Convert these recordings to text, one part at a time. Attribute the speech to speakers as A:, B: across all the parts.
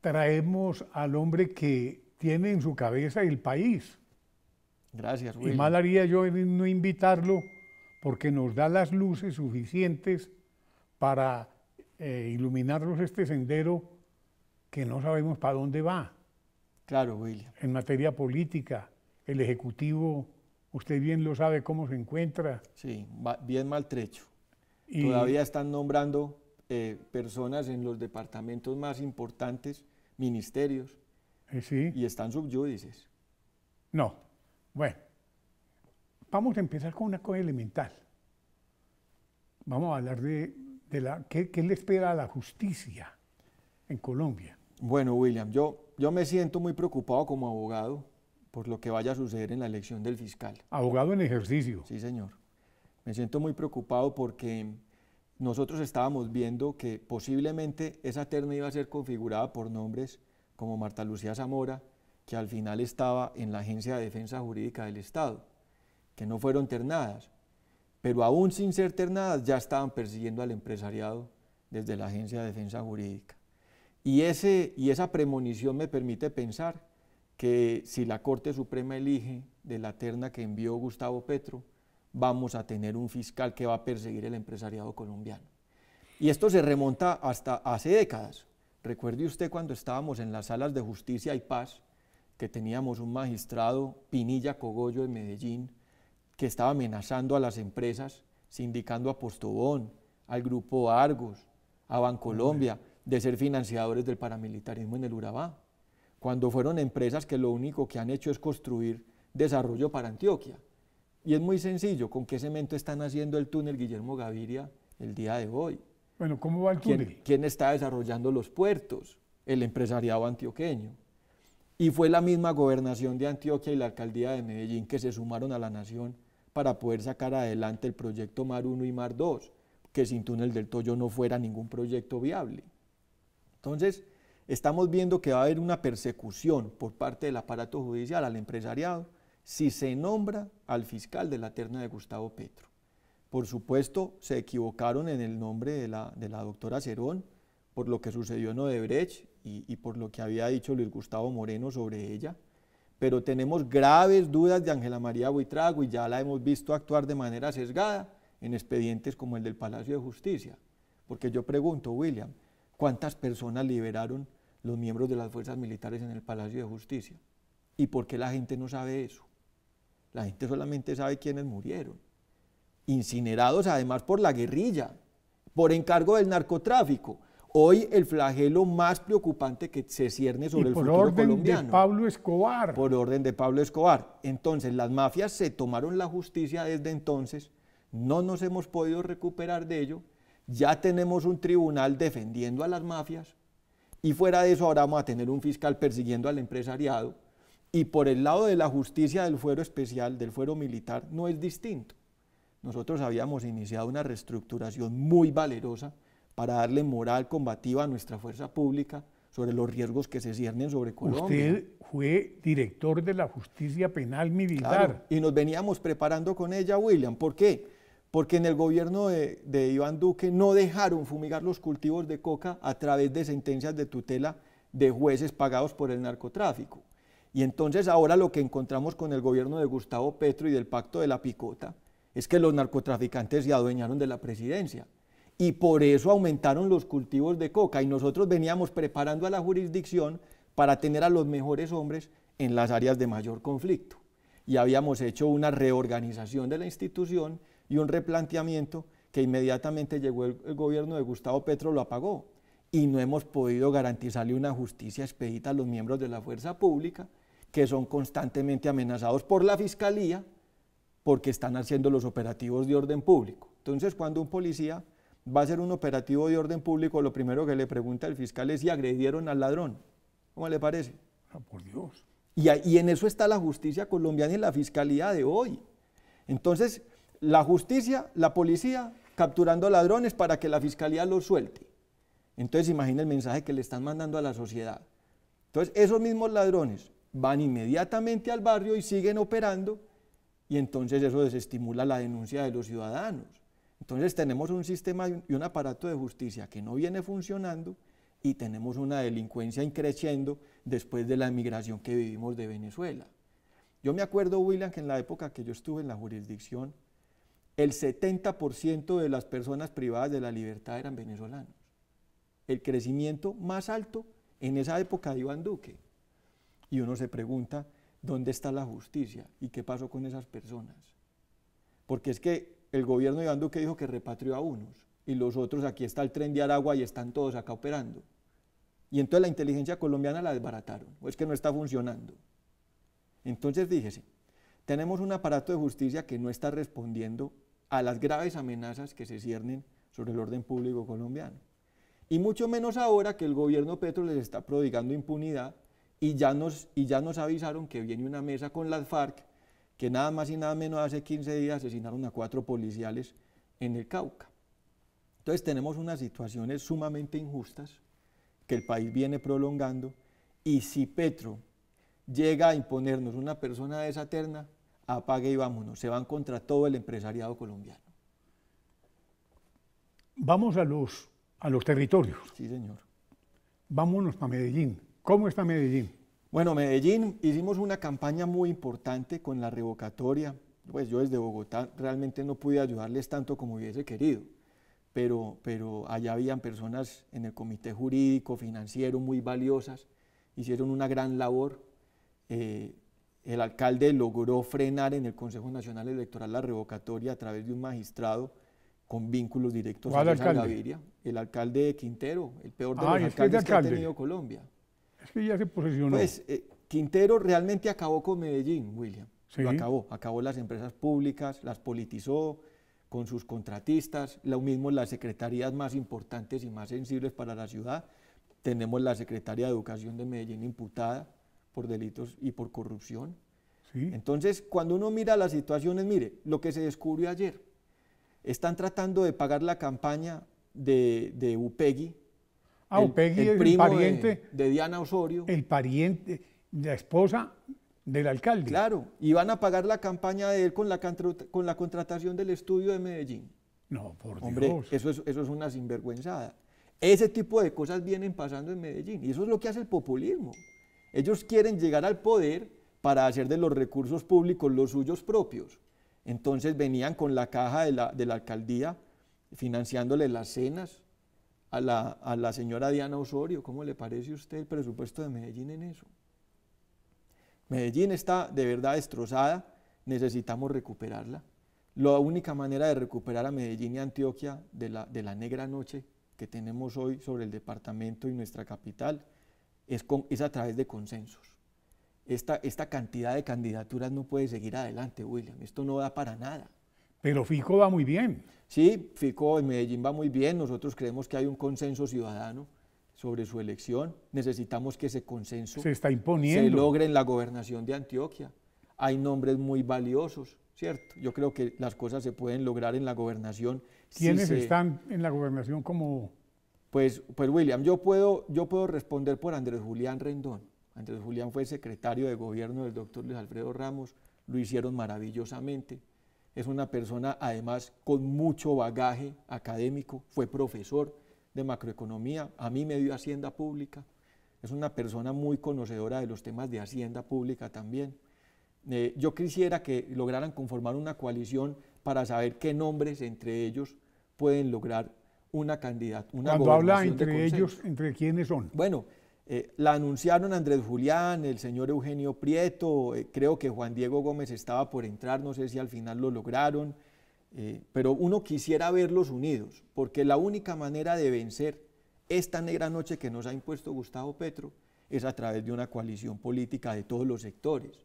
A: traemos al hombre que tiene en su cabeza el país.
B: Gracias, William. Y mal
A: haría yo en no invitarlo porque nos da las luces suficientes para eh, iluminarnos este sendero que no sabemos para dónde va. Claro, William. En materia política, el Ejecutivo, usted bien lo sabe cómo se encuentra.
B: Sí, bien maltrecho. Y Todavía están nombrando eh, personas en los departamentos más importantes, ministerios, eh, y están subyúdices.
A: No, bueno, vamos a empezar con una cosa elemental. Vamos a hablar de, la, ¿qué, le espera a la justicia en Colombia.
B: Bueno, William, yo, yo me siento muy preocupado como abogado por lo que vaya a suceder en la elección del fiscal.
A: Abogado en ejercicio. Sí, señor.
B: Me siento muy preocupado porque nosotros estábamos viendo que posiblemente esa terna iba a ser configurada por nombres como Marta Lucía Zamora, que al final estaba en la Agencia de Defensa Jurídica del Estado, que no fueron ternadas, pero aún sin ser ternadas ya estaban persiguiendo al empresariado desde la Agencia de Defensa Jurídica. Y, ese, y esa premonición me permite pensar que si la Corte Suprema elige de la terna que envió Gustavo Petro, vamos a tener un fiscal que va a perseguir el empresariado colombiano. Y esto se remonta hasta hace décadas. Recuerde usted cuando estábamos en las salas de justicia y paz, que teníamos un magistrado, Pinilla Cogollo, en Medellín, que estaba amenazando a las empresas, sindicando a Postobón, al grupo Argos, a Bancolombia, de ser financiadores del paramilitarismo en el Urabá, cuando fueron empresas que lo único que han hecho es construir desarrollo para Antioquia y es muy sencillo, ¿con qué cemento están haciendo el túnel Guillermo Gaviria el día de hoy?
A: Bueno, ¿cómo va el túnel?
B: ¿Quién, está desarrollando los puertos? El empresariado antioqueño. Y fue la misma gobernación de Antioquia y la alcaldía de Medellín que se sumaron a la nación para poder sacar adelante el proyecto Mar 1 y Mar 2, que sin túnel del Toyo no fuera ningún proyecto viable. Entonces, estamos viendo que va a haber una persecución por parte del aparato judicial al empresariado si se nombra al fiscal de la terna de Gustavo Petro. Por supuesto, se equivocaron en el nombre de la, doctora Cerón, por lo que sucedió en Odebrecht y, y por lo que había dicho Luis Gustavo Moreno sobre ella. Pero tenemos graves dudas de Ángela María Buitrago y ya la hemos visto actuar de manera sesgada en expedientes como el del Palacio de Justicia. Porque yo pregunto, William, ¿cuántas personas liberaron los miembros de las fuerzas militares en el Palacio de Justicia? ¿Y por qué la gente no sabe eso? La gente solamente sabe quiénes murieron. Incinerados además por la guerrilla, por encargo del narcotráfico. Hoy el flagelo más preocupante que se cierne sobre el futuro colombiano. Por orden de
A: Pablo Escobar.
B: Por orden de Pablo Escobar. Entonces, las mafias se tomaron la justicia desde entonces, no nos hemos podido recuperar de ello, ya tenemos un tribunal defendiendo a las mafias y fuera de eso ahora vamos a tener un fiscal persiguiendo al empresariado y por el lado de la justicia del fuero especial, del fuero militar, no es distinto. Nosotros habíamos iniciado una reestructuración muy valerosa para darle moral combativa a nuestra fuerza pública sobre los riesgos que se ciernen sobre Colombia. Usted fue
A: director de la justicia penal militar.
B: y nos veníamos preparando con ella, William. ¿Por qué? Porque en el gobierno de Iván Duque no dejaron fumigar los cultivos de coca a través de sentencias de tutela de jueces pagados por el narcotráfico. Y entonces ahora lo que encontramos con el gobierno de Gustavo Petro y del pacto de la picota es que los narcotraficantes se adueñaron de la presidencia y por eso aumentaron los cultivos de coca y nosotros veníamos preparando a la jurisdicción para tener a los mejores hombres en las áreas de mayor conflicto. Y habíamos hecho una reorganización de la institución y un replanteamiento que inmediatamente llegó el, gobierno de Gustavo Petro, lo apagó. Y no hemos podido garantizarle una justicia expedita a los miembros de la fuerza pública, que son constantemente amenazados por la fiscalía porque están haciendo los operativos de orden público. Entonces, cuando un policía va a hacer un operativo de orden público, lo primero que le pregunta el fiscal es si agredieron al ladrón. ¿Cómo le parece? Ah, por Dios. Y, y en eso está la justicia colombiana y la fiscalía de hoy. Entonces, la justicia, la policía, capturando ladrones para que la fiscalía los suelte. Entonces, imagina el mensaje que le están mandando a la sociedad. Entonces, esos mismos ladrones van inmediatamente al barrio y siguen operando y entonces eso desestimula la denuncia de los ciudadanos. Entonces tenemos un sistema y un aparato de justicia que no viene funcionando y tenemos una delincuencia increciendo después de la emigración que vivimos de Venezuela. Yo me acuerdo, William, que en la época que yo estuve en la jurisdicción, el 70% de las personas privadas de la libertad eran venezolanos. El crecimiento más alto en esa época de Iván Duque y uno se pregunta, ¿dónde está la justicia? ¿Y qué pasó con esas personas? Porque es que el gobierno de Iván dijo que repatrió a unos y los otros, aquí está el tren de Aragua y están todos acá operando. Y entonces la inteligencia colombiana la desbarataron, o es que no está funcionando. Entonces dígese, tenemos un aparato de justicia que no está respondiendo a las graves amenazas que se ciernen sobre el orden público colombiano. Y mucho menos ahora que el gobierno Petro les está prodigando impunidad y ya nos, y ya nos avisaron que viene una mesa con las FARC, que nada más y nada menos hace 15 días asesinaron a cuatro policiales en el Cauca. Entonces tenemos unas situaciones sumamente injustas que el país viene prolongando y si Petro llega a imponernos una persona de esa terna, apague y vámonos, se van contra todo el empresariado colombiano.
A: Vamos a los, a los territorios. Sí, señor. Vámonos para Medellín. ¿Cómo está Medellín? Bueno, Medellín hicimos
B: una campaña muy importante con la revocatoria. Pues yo desde Bogotá realmente no pude ayudarles tanto como hubiese querido, pero, pero allá habían personas en el comité jurídico, financiero, muy valiosas, hicieron una gran labor. Eh, el alcalde logró frenar en el Consejo Nacional Electoral la revocatoria a través de un magistrado con vínculos directos a Gaviria, el alcalde de Quintero, el peor de ah, los alcaldes que ha tenido Colombia.
A: Es que ya se posicionó. Pues
B: eh, Quintero realmente acabó con Medellín, William. Lo acabó. Acabó las empresas públicas, las politizó con sus contratistas, lo mismo las secretarías más importantes y más sensibles para la ciudad. Tenemos la Secretaría de Educación de Medellín imputada por delitos y por corrupción. Sí. Entonces, cuando uno mira las situaciones, mire, lo que se descubrió ayer, están tratando de pagar la campaña de, de
A: Ah, el, primo pariente,
B: de, Diana Osorio. El pariente, la esposa del alcalde. Claro, y van a pagar la campaña de él con la, con la contratación del estudio de Medellín.
A: No, por Dios.
B: Eso es, eso es una sinvergüenzada. Ese tipo de cosas vienen pasando en Medellín y eso es lo que hace el populismo. Ellos quieren llegar al poder para hacer de los recursos públicos los suyos propios. Entonces venían con la caja de la, de la alcaldía financiándole las cenas, a la, señora Diana Osorio, ¿cómo le parece a usted el presupuesto de Medellín en eso? Medellín está de verdad destrozada, necesitamos recuperarla. La única manera de recuperar a Medellín y Antioquia de la, de la negra noche que tenemos hoy sobre el departamento y nuestra capital es, a través de consensos. Esta, esta cantidad de candidaturas no puede seguir adelante, William. Esto no da para nada. Pero Fico va muy bien. Sí, Fico en Medellín va muy bien. Nosotros creemos que hay un consenso ciudadano sobre su elección. Necesitamos que ese consenso se, está imponiendo. se logre en la gobernación de Antioquia. Hay nombres muy valiosos, ¿cierto? Yo creo que las cosas se pueden lograr en la gobernación. ¿Quiénes están
A: en la gobernación como...?
B: Pues, pues William, yo puedo, yo puedo responder por Andrés Julián Rendón. Andrés Julián fue secretario de gobierno del doctor Luis Alfredo Ramos, lo hicieron maravillosamente es una persona además con mucho bagaje académico, fue profesor de macroeconomía, a mí me dio Hacienda Pública, es una persona muy conocedora de los temas de Hacienda Pública también. Eh, yo quisiera que lograran conformar una coalición para saber qué nombres entre ellos pueden lograr una candidata. Una Cuando habla entre ellos,
A: ¿entre quiénes son?
B: Bueno, eh, la anunciaron Andrés Julián, el señor Eugenio Prieto, eh, creo que Juan Diego Gómez estaba por entrar, no sé si al final lo lograron, eh, pero uno quisiera verlos unidos, porque la única manera de vencer esta negra noche que nos ha impuesto Gustavo Petro es a través de una coalición política de todos los sectores.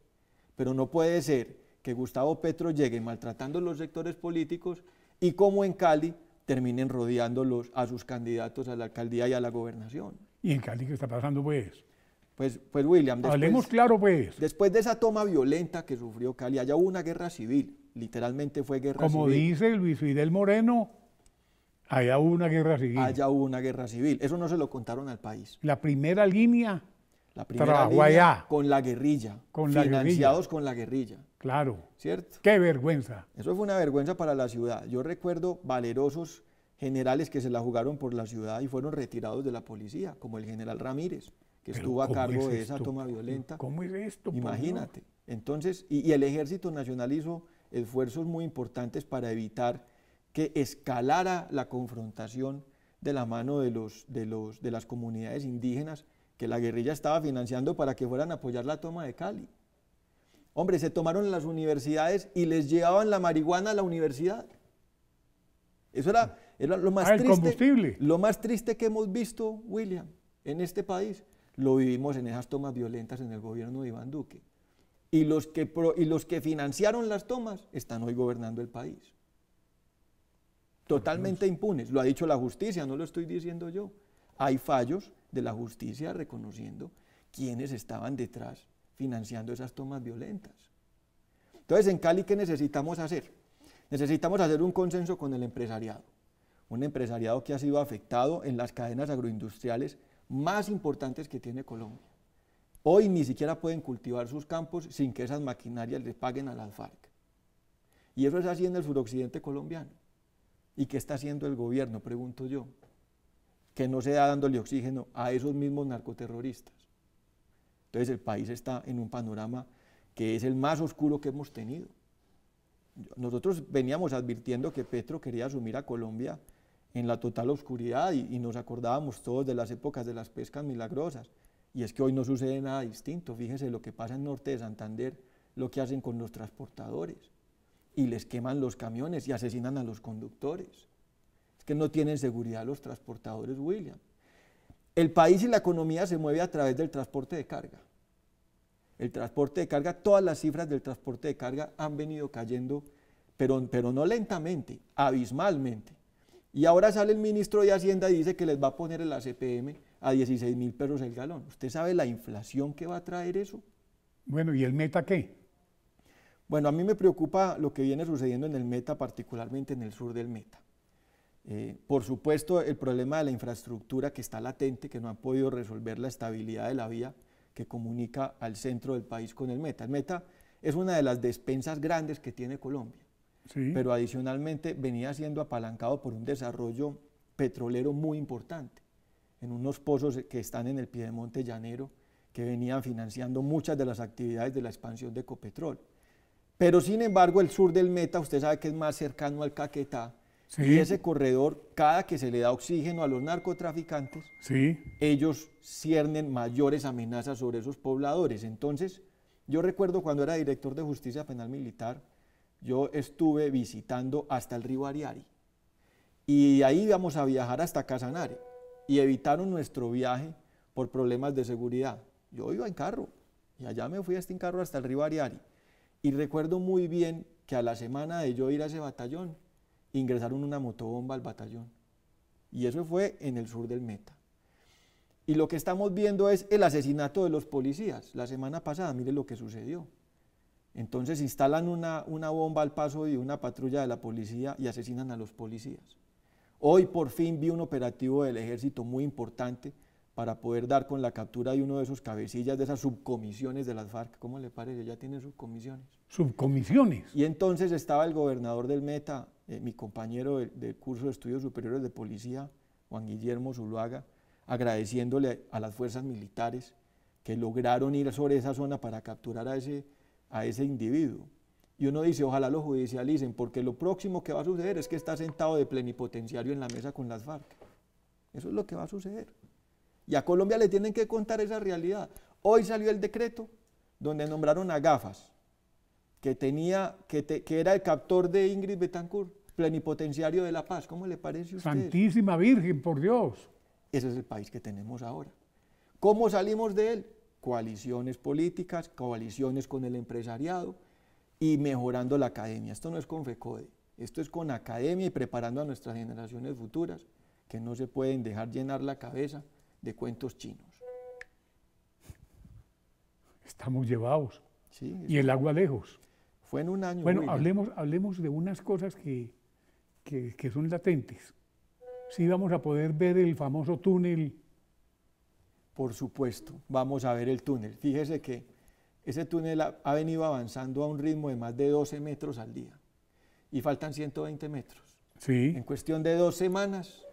B: Pero no puede ser que Gustavo Petro llegue maltratando los sectores políticos y como en Cali terminen rodeándolos a sus candidatos a la alcaldía y a la
A: gobernación. ¿Y en Cali qué está pasando, pues? pues? Pues, William, después, hablemos claro, pues. Después
B: de esa toma violenta que sufrió Cali, allá hubo una guerra civil, literalmente fue guerra civil. Como dice
A: Luis Fidel Moreno, allá hubo una guerra civil. Allá
B: hubo una guerra civil, eso no se lo contaron al país.
A: La primera línea la primera
B: con la guerrilla,
A: financiados
B: con la guerrilla. Claro. ¿Cierto?
A: Qué vergüenza. Eso
B: fue una vergüenza para la ciudad. Yo recuerdo valerosos generales que se la jugaron por la ciudad y fueron retirados de la policía, como el general Ramírez, que estuvo a cargo de esa toma violenta.
A: ¿Cómo es esto? Imagínate.
B: Entonces, y, el Ejército Nacional hizo esfuerzos muy importantes para evitar que escalara la confrontación de la mano de, los, de, los, de las comunidades indígenas que la guerrilla estaba financiando para que fueran a apoyar la toma de Cali. Hombre, se tomaron las universidades y les llevaban la marihuana a la universidad. Eso era lo más ah, triste, Lo más triste que hemos visto, William, en este país, lo vivimos en esas tomas violentas en el gobierno de Iván Duque. Y los que, y los que financiaron las tomas están hoy gobernando el país. Totalmente impunes. Lo ha dicho la justicia, no lo estoy diciendo yo. Hay fallos de la justicia reconociendo quienes estaban detrás financiando esas tomas violentas. Entonces, en Cali, ¿qué necesitamos hacer? Necesitamos hacer un consenso con el empresariado un empresariado que ha sido afectado en las cadenas agroindustriales más importantes que tiene Colombia. Hoy ni siquiera pueden cultivar sus campos sin que esas maquinarias les paguen a las FARC. Y eso es así en el suroccidente colombiano. ¿Y qué está haciendo el gobierno? Pregunto yo. Que no se da dándole oxígeno a esos mismos narcoterroristas. Entonces el país está en un panorama que es el más oscuro que hemos tenido. Nosotros veníamos advirtiendo que Petro quería asumir a Colombia en la total oscuridad y, nos acordábamos todos de las épocas de las pescas milagrosas. Y es que hoy no sucede nada distinto. Fíjense lo que pasa en Norte de Santander, lo que hacen con los transportadores. Y les queman los camiones y asesinan a los conductores. Es que no tienen seguridad los transportadores, William. El país y la economía se mueve a través del transporte de carga. El transporte de carga, todas las cifras del transporte de carga han venido cayendo, pero, pero no lentamente, abismalmente. Y ahora sale el ministro de Hacienda y dice que les va a poner el ACPM a 16 mil pesos el galón. ¿Usted sabe la inflación que va a traer eso?
A: Bueno, ¿y el meta qué?
B: Bueno, a mí me preocupa lo que viene sucediendo en el meta, particularmente en el sur del meta. Eh, por supuesto, el problema de la infraestructura que está latente, que no han podido resolver la estabilidad de la vía que comunica al centro del país con el meta. El meta es una de las despensas grandes que tiene Colombia pero adicionalmente venía siendo apalancado por un desarrollo petrolero muy importante, en unos pozos que están en el Piedemonte Llanero, que venían financiando muchas de las actividades de la expansión de Ecopetrol. Pero sin embargo, el sur del Meta, usted sabe que es más cercano al Caquetá, y ese corredor, cada que se le da oxígeno a los narcotraficantes, sí. ellos ciernen mayores amenazas sobre esos pobladores. Entonces, yo recuerdo cuando era director de Justicia Penal Militar, yo estuve visitando hasta el río Ariari. Y ahí íbamos a viajar hasta Casanare. Y evitaron nuestro viaje por problemas de seguridad. Yo iba en carro. Y allá me fui hasta carro hasta el río Ariari. Y recuerdo muy bien que a la semana de yo ir a ese batallón, ingresaron una motobomba al batallón. Y eso fue en el sur del Meta. Y lo que estamos viendo es el asesinato de los policías. La semana pasada, mire lo que sucedió. Entonces instalan una, bomba al paso de una patrulla de la policía y asesinan a los policías. Hoy por fin vi un operativo del ejército muy importante para poder dar con la captura de uno de esos cabecillas de esas subcomisiones de las FARC. ¿Cómo le parece? Ya tiene subcomisiones.
A: Subcomisiones.
B: Y entonces estaba el gobernador del Meta, eh, mi compañero del, del, curso de estudios superiores de policía, Juan Guillermo Zuluaga, agradeciéndole a las fuerzas militares que lograron ir sobre esa zona para capturar a ese a ese individuo. Y uno dice, ojalá lo judicialicen, porque lo próximo que va a suceder es que está sentado de plenipotenciario en la mesa con las FARC. Eso es lo que va a suceder. Y a Colombia le tienen que contar esa realidad. Hoy salió el decreto donde nombraron a Gafas, que, tenía, que, que era el captor de Ingrid Betancourt, plenipotenciario de la paz. ¿Cómo le parece a usted?
A: Santísima Virgen, por Dios. Ese es el país que
B: tenemos ahora. ¿Cómo salimos de él? coaliciones políticas, coaliciones con el empresariado y mejorando la academia. Esto no es con FECODE, esto es con academia y preparando a nuestras generaciones futuras que no se pueden dejar llenar la cabeza de cuentos chinos.
A: Estamos llevados. y el agua lejos. Fue en un año. Bueno, hablemos, hablemos de unas cosas que, que son latentes. Si vamos a poder ver el famoso túnel
B: por supuesto, vamos a ver el túnel. Fíjese que ese túnel ha, venido avanzando a un ritmo de más de 12 metros al día y faltan 120 metros. Sí. En cuestión de dos semanas,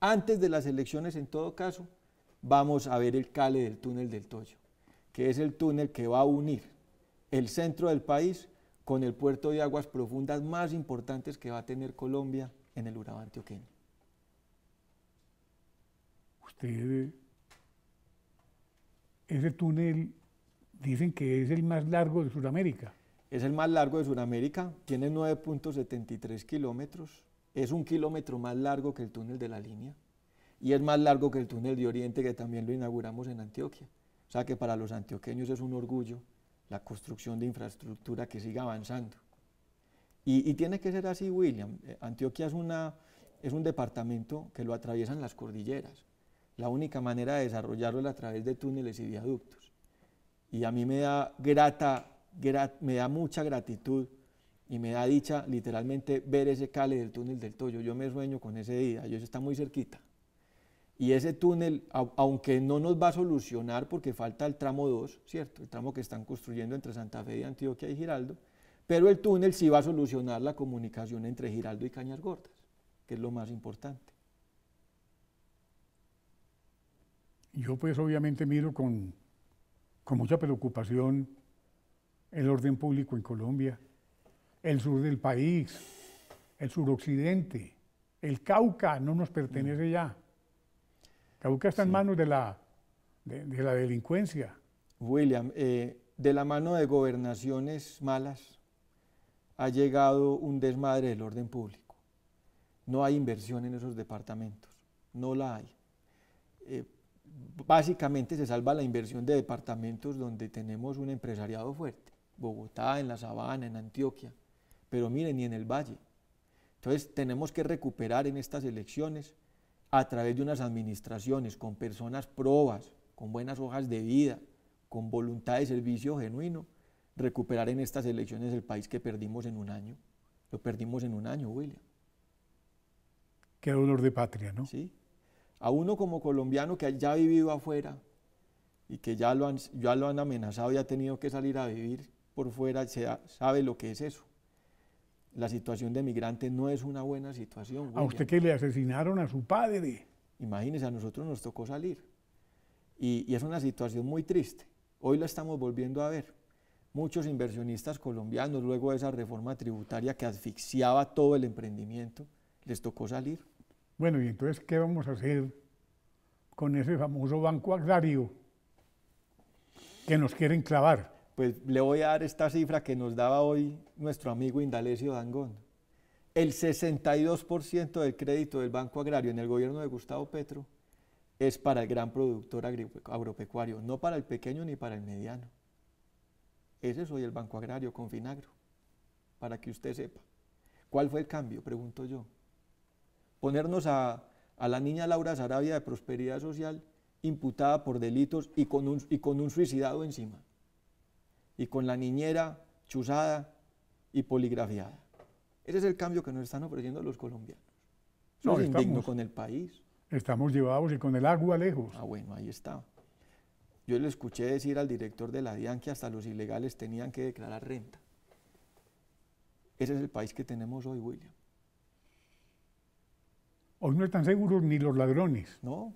B: antes de las elecciones en todo caso, vamos a ver el cale del túnel del Toyo, que es el túnel que va a unir el centro del país con el puerto de aguas profundas más importantes que va a tener
A: Colombia en el Urabá antioqueño. Usted ese túnel dicen que es el más largo de Sudamérica.
B: Es el más largo de Sudamérica, tiene 9.73 kilómetros, es un kilómetro más largo que el túnel de la línea y es más largo que el túnel de Oriente que también lo inauguramos en Antioquia. O sea que para los antioqueños es un orgullo la construcción de infraestructura que siga avanzando. Y, y tiene que ser así, William. Eh, Antioquia es, una, es un departamento que lo atraviesan las cordilleras. La única manera de desarrollarlo es a través de túneles y viaductos. Y a mí me da grata, me da mucha gratitud y me da dicha literalmente ver ese cale del túnel del Toyo. Yo me sueño con ese día, yo está muy cerquita. Y ese túnel, aunque no nos va a solucionar porque falta el tramo 2, ¿cierto? El tramo que están construyendo entre Santa Fe y Antioquia y Giraldo, pero el túnel sí va a solucionar la comunicación entre Giraldo y Cañas Gordas, que es lo más importante.
A: yo pues obviamente miro con, mucha preocupación el orden público en Colombia, el sur del país, el suroccidente, el Cauca no nos pertenece mm. ya. Cauca está en manos de la, de, la delincuencia. William, eh, de la mano de
B: gobernaciones malas ha llegado un desmadre del orden público. No hay inversión en esos departamentos, no la hay. Eh, básicamente se salva la inversión de departamentos donde tenemos un empresariado fuerte, Bogotá, en la Sabana, en Antioquia, pero miren, y en el Valle. Entonces tenemos que recuperar en estas elecciones a través de unas administraciones con personas probas, con buenas hojas de vida, con voluntad de servicio genuino, recuperar en estas elecciones el país que perdimos en un año. Lo perdimos en un año, William.
A: Qué dolor de patria, ¿no? Sí
B: a uno como colombiano que ya ha vivido afuera y que ya lo han, ya lo han amenazado y ha tenido que salir a vivir por fuera, sabe lo que es eso. La situación de migrante no es una buena situación. A usted que
A: le asesinaron a su padre. Imagínese,
B: a nosotros nos tocó salir. Y, y es una situación muy triste. Hoy la estamos volviendo a ver. Muchos inversionistas colombianos, luego de esa reforma tributaria que asfixiaba todo el emprendimiento, les tocó salir.
A: Bueno, y entonces, ¿qué vamos a hacer con ese famoso banco agrario que nos quieren clavar?
B: Pues le voy a dar esta cifra que nos daba hoy nuestro amigo Indalecio Dangón. El 62% del crédito del Banco Agrario en el gobierno de Gustavo Petro es para el gran productor agropecuario, no para el pequeño ni para el mediano. Ese soy el Banco Agrario con Finagro, para que usted sepa. ¿Cuál fue el cambio? Pregunto yo ponernos a, la niña Laura Sarabia de Prosperidad Social imputada por delitos y con un, suicidado encima, y con la niñera chuzada y poligrafiada. Ese es el cambio que nos están ofreciendo los colombianos.
A: no, indigno con
B: el país.
A: Estamos llevados y con el agua lejos. Ah,
B: bueno, ahí está. Yo le escuché decir al director de la DIAN que hasta los ilegales tenían que declarar renta. Ese es el país que tenemos hoy, William.
A: Hoy no están seguros ni los ladrones. No.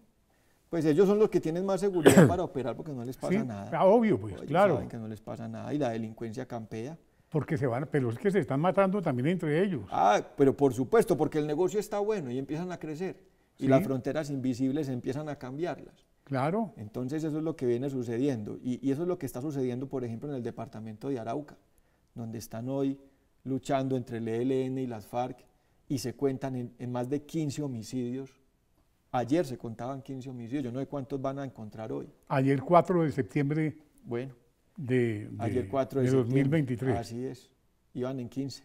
B: Pues ellos son los que tienen más seguridad para operar porque no les pasa sí, nada. Ah, obvio, pues, claro. que no les pasa nada y la delincuencia campea.
A: Porque se van, pero es que se están matando también entre ellos. Ah, pero por supuesto,
B: porque el negocio está bueno y empiezan a crecer. Y las fronteras invisibles empiezan a cambiarlas. Claro. Entonces eso es lo que viene sucediendo. Y, y eso es lo que está sucediendo, por ejemplo, en el departamento de Arauca, donde están hoy luchando entre el ELN y las FARC y se cuentan en, más de 15 homicidios. Ayer se contaban 15 homicidios, yo no sé cuántos van a encontrar hoy. Ayer 4
A: de septiembre. Bueno. De, ayer 4 de, 2023. Así
B: es, iban en 15.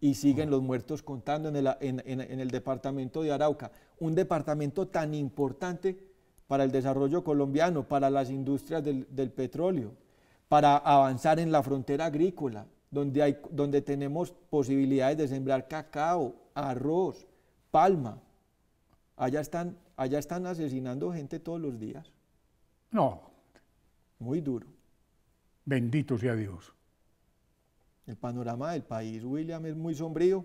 B: Y siguen los muertos contando en el, el departamento de Arauca, un departamento tan importante para el desarrollo colombiano, para las industrias del, del, petróleo, para avanzar en la frontera agrícola, donde, hay, donde tenemos posibilidades de sembrar cacao, arroz, palma. Allá están, allá están asesinando gente todos los días.
A: No. Muy duro. Bendito sea Dios.
B: El panorama del país, William, es muy sombrío,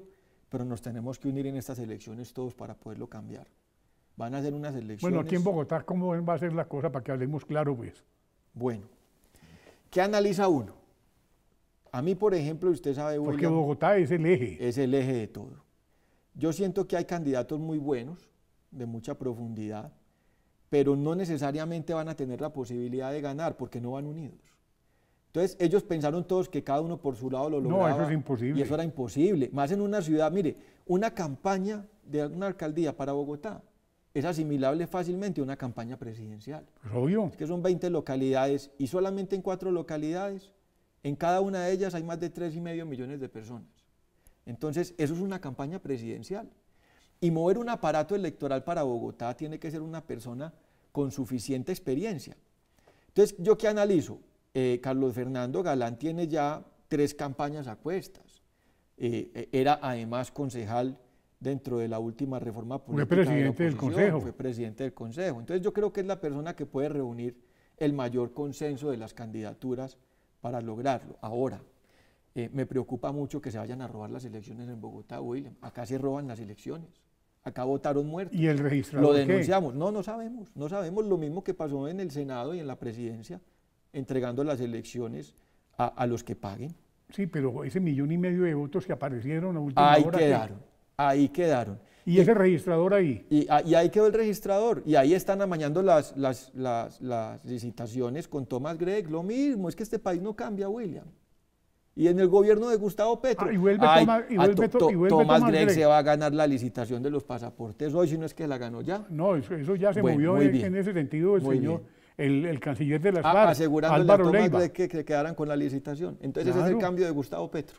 B: pero nos tenemos que unir en estas elecciones todos para poderlo cambiar. Van a ser unas elecciones. Bueno, aquí en
A: Bogotá, ¿cómo va a ser la cosa para que hablemos claro, pues?
B: Bueno, ¿qué analiza uno? A mí, por ejemplo, usted sabe... Porque Bogotá es el eje. Es el eje de todo. Yo siento que hay candidatos muy buenos, de mucha profundidad, pero no necesariamente van a tener la posibilidad de ganar porque no van unidos. Entonces ellos pensaron todos que cada uno por su lado lo lograba. No, eso es imposible. Y eso era imposible. Más en una ciudad, mire, una campaña de una alcaldía para Bogotá es asimilable fácilmente a una campaña presidencial. Pues obvio. Es que son 20 localidades y solamente en cuatro localidades en cada una de ellas hay más de 3,5 millones de personas. Entonces, eso es una campaña presidencial. Y mover un aparato electoral para Bogotá tiene que ser una persona con suficiente experiencia. Entonces, ¿yo qué analizo? Eh, Carlos Fernando Galán tiene ya tres campañas a cuestas. Eh, eh, era además concejal dentro de la última reforma política. Fue presidente del Consejo. Fue presidente del Consejo. Entonces yo creo que es la persona que puede reunir el mayor consenso de las candidaturas para lograrlo. Ahora, eh, me preocupa mucho que se vayan a robar las elecciones en Bogotá, William. Acá se roban las elecciones. Acá votaron muertos.
A: ¿Y el registrador? Lo denunciamos.
B: No, no sabemos. No sabemos lo mismo que pasó en el Senado y en la presidencia, entregando las elecciones a, los que paguen.
A: Sí, pero ese millón y medio de votos que aparecieron a última ahí Quedaron,
B: Ahí quedaron. Y, ese registrador ahí. Ah, y, ahí quedó el registrador. Y ahí están amañando las, las, licitaciones con Thomas Gregg. Lo mismo, es que este país no cambia, William
A: y en el gobierno de Gustavo Petro. Ah, y vuelve, Ay, y ah, vuelve, Tomás, Gregg, se va a
B: ganar la licitación de los pasaportes hoy, si no es que la ganó ya.
A: No, eso, ya se movió en, ese sentido el el, canciller de las FARC, Asegurándole a
B: que, que, quedaran con la licitación. Entonces ese es el cambio de Gustavo Petro.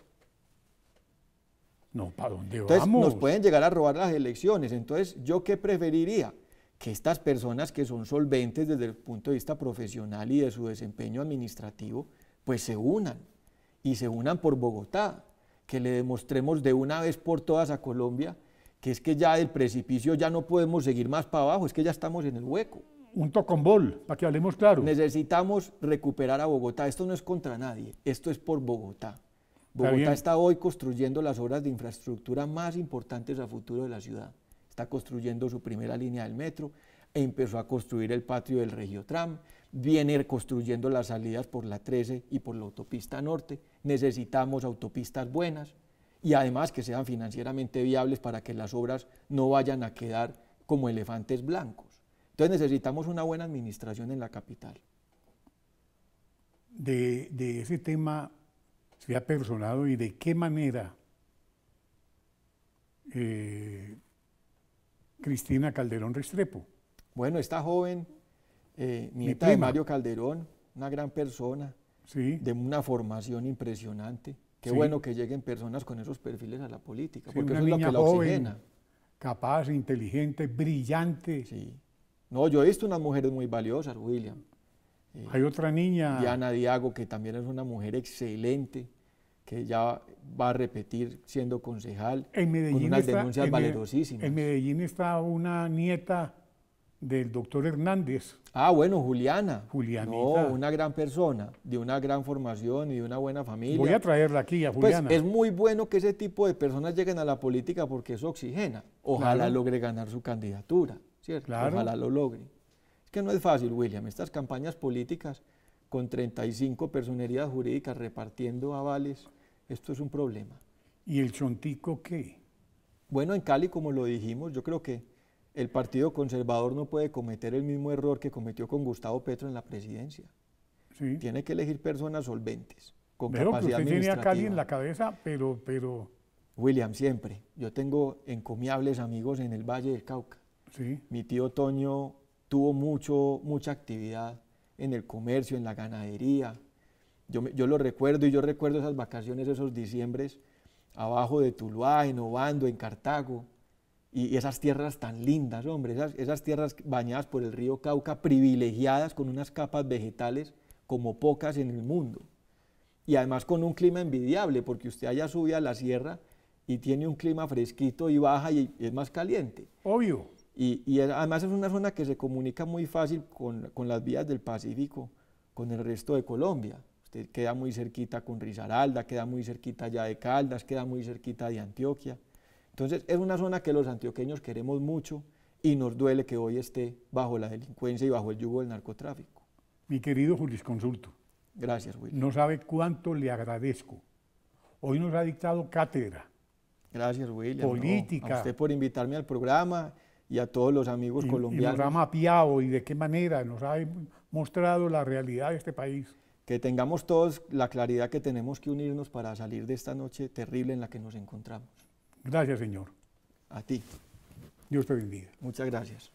A: No, ¿para dónde Nos pueden
B: llegar a robar las elecciones. Entonces, ¿yo qué preferiría? Que estas personas que son solventes desde el punto de vista profesional y de su desempeño administrativo, pues se unan y se unan por Bogotá, que le demostremos de una vez por todas a Colombia que es que ya del precipicio ya no podemos seguir más para abajo, es que ya estamos en el hueco. Un tocombol, para que hablemos claro. Necesitamos recuperar a Bogotá. Esto no es contra nadie, esto es por Bogotá. Bogotá está, hoy construyendo las obras de infraestructura más importantes a futuro de la ciudad. Está construyendo su primera línea del metro, empezó a construir el patio del Regio Tram. viene construyendo las salidas por la 13 y por la autopista norte. Necesitamos autopistas buenas y además que sean financieramente viables para que las obras no vayan a quedar como elefantes blancos. Entonces necesitamos una buena
A: administración en la capital. de ese tema se ha personado y de qué manera eh, Cristina Calderón Restrepo. Bueno, esta joven,
B: eh, nieta de Mario Calderón, una gran persona, de una formación impresionante. Qué bueno que lleguen personas con esos perfiles a la política, porque eso es lo que joven,
A: Capaz, inteligente, brillante. Sí. No, yo he visto unas mujeres muy
B: valiosas, William. Hay otra niña. Diana Diago, que también es una mujer excelente que ya va a repetir siendo concejal en Medellín con unas está, denuncias en valerosísimas. En
A: Medellín está una nieta del doctor Hernández.
B: Ah, bueno, Juliana. Juliana. No, una gran persona, de una gran formación y de una buena familia. Voy a traerla
A: aquí a pues, Juliana. es
B: muy bueno que ese tipo de personas lleguen a la política porque es oxigena. Ojalá logre ganar su candidatura,
A: ¿cierto? Ojalá lo
B: logre. Es que no es fácil, William. Estas campañas políticas con 35 personerías jurídicas repartiendo
A: avales esto es un problema. ¿Y el chontico qué?
B: Bueno, en Cali, como lo dijimos, yo creo que el Partido Conservador no puede cometer el mismo error que cometió con Gustavo Petro en la presidencia. Tiene que elegir personas solventes, con que usted Tiene a Cali en
A: la cabeza, pero, pero...
B: William, siempre. Yo tengo encomiables amigos en el Valle del Cauca. Mi tío Toño tuvo mucho, mucha actividad en el comercio, en la ganadería, yo, lo recuerdo y yo recuerdo esas vacaciones, esos diciembres, abajo de Tuluá, en Obando, en Cartago, y, esas tierras tan lindas, hombre, esas, tierras bañadas por el río Cauca, privilegiadas con unas capas vegetales como pocas en el mundo. Y además con un clima envidiable, porque usted allá sube a la sierra y tiene un clima fresquito y baja y, es más caliente. Obvio. Y, además es una zona que se comunica muy fácil con, las vías del Pacífico, con el resto de Colombia. Este, queda muy cerquita con Risaralda, queda muy cerquita ya de Caldas, queda muy cerquita de Antioquia. Entonces es una zona que los antioqueños queremos mucho y nos duele que hoy esté bajo la delincuencia y bajo el yugo del narcotráfico.
A: Mi querido jurisconsulto.
B: Gracias, Will. No
A: sabe cuánto le agradezco. Hoy nos ha dictado cátedra.
B: Gracias, Will. Política. a usted por invitarme al programa y a todos los amigos colombianos. Y nos ha y de qué manera nos ha mostrado la realidad de este país que tengamos todos la claridad que tenemos que unirnos para salir de esta noche terrible en la que nos encontramos. Gracias, Señor. A ti. Dios te bendiga. Muchas gracias.